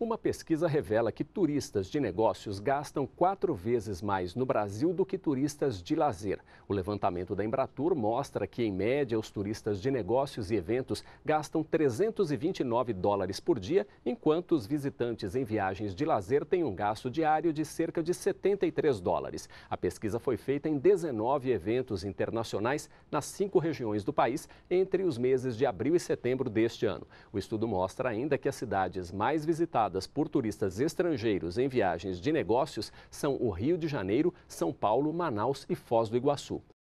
Uma pesquisa revela que turistas de negócios gastam quatro vezes mais no Brasil do que turistas de lazer. O levantamento da Embratur mostra que, em média, os turistas de negócios e eventos gastam 329 dólares por dia, enquanto os visitantes em viagens de lazer têm um gasto diário de cerca de 73 dólares. A pesquisa foi feita em 19 eventos internacionais nas cinco regiões do país entre os meses de abril e setembro deste ano. O estudo mostra ainda que as cidades mais visitadas realizadas por turistas estrangeiros em viagens de negócios são o Rio de Janeiro, São Paulo, Manaus e Foz do Iguaçu.